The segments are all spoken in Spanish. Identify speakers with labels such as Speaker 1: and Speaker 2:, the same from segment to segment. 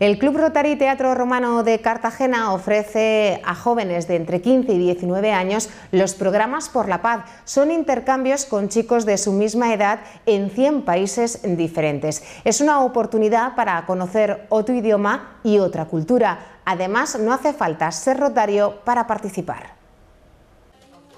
Speaker 1: El Club Rotary Teatro Romano de Cartagena ofrece a jóvenes de entre 15 y 19 años los programas por la paz. Son intercambios con chicos de su misma edad en 100 países diferentes. Es una oportunidad para conocer otro idioma y otra cultura. Además, no hace falta ser rotario para participar.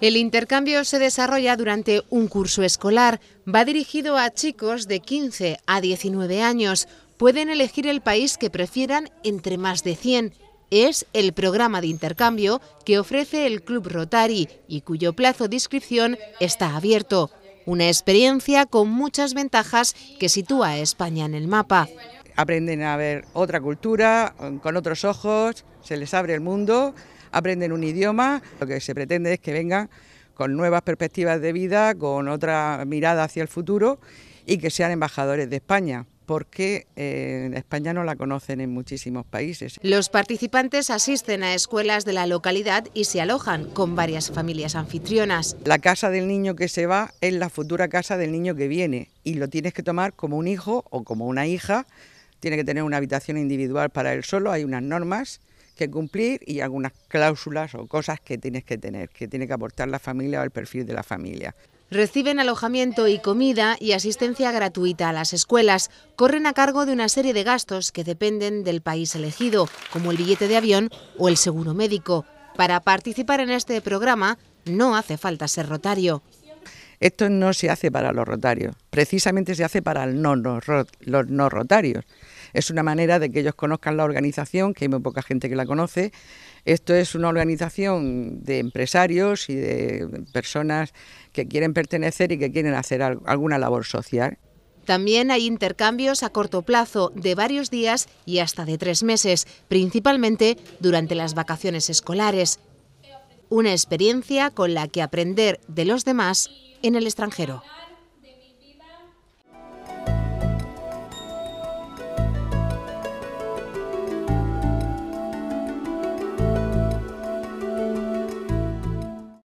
Speaker 1: El intercambio se desarrolla durante un curso escolar. Va dirigido a chicos de 15 a 19 años pueden elegir el país que prefieran entre más de 100. Es el programa de intercambio que ofrece el Club Rotary y cuyo plazo de inscripción está abierto. Una experiencia con muchas ventajas que sitúa a España en el mapa.
Speaker 2: Aprenden a ver otra cultura, eh, con otros ojos, se les abre el mundo, aprenden un idioma. Lo que se pretende es que vengan con nuevas perspectivas de vida, con otra mirada hacia el futuro y que sean embajadores de España porque en eh, España no la conocen en muchísimos países.
Speaker 1: Los participantes asisten a escuelas de la localidad y se alojan con varias familias anfitrionas.
Speaker 2: La casa del niño que se va es la futura casa del niño que viene y lo tienes que tomar como un hijo o como una hija. Tiene que tener una habitación individual para él solo, hay unas normas que cumplir y algunas cláusulas o cosas que tienes que tener, que tiene que aportar la familia o el perfil de la familia. Reciben
Speaker 1: alojamiento y comida y asistencia gratuita a las escuelas. Corren a cargo de una serie de gastos que dependen del país elegido, como el billete de avión o el seguro médico. Para participar en este programa no hace falta ser rotario.
Speaker 2: Esto no se hace para los rotarios, precisamente se hace para los no rotarios. Es una manera de que ellos conozcan la organización, que hay muy poca gente que la conoce. Esto es una organización de empresarios y de personas que quieren pertenecer y que quieren hacer alguna labor social.
Speaker 1: También hay intercambios a corto plazo de varios días y hasta de tres meses, principalmente durante las vacaciones escolares. Una experiencia con la que aprender de los demás en el extranjero.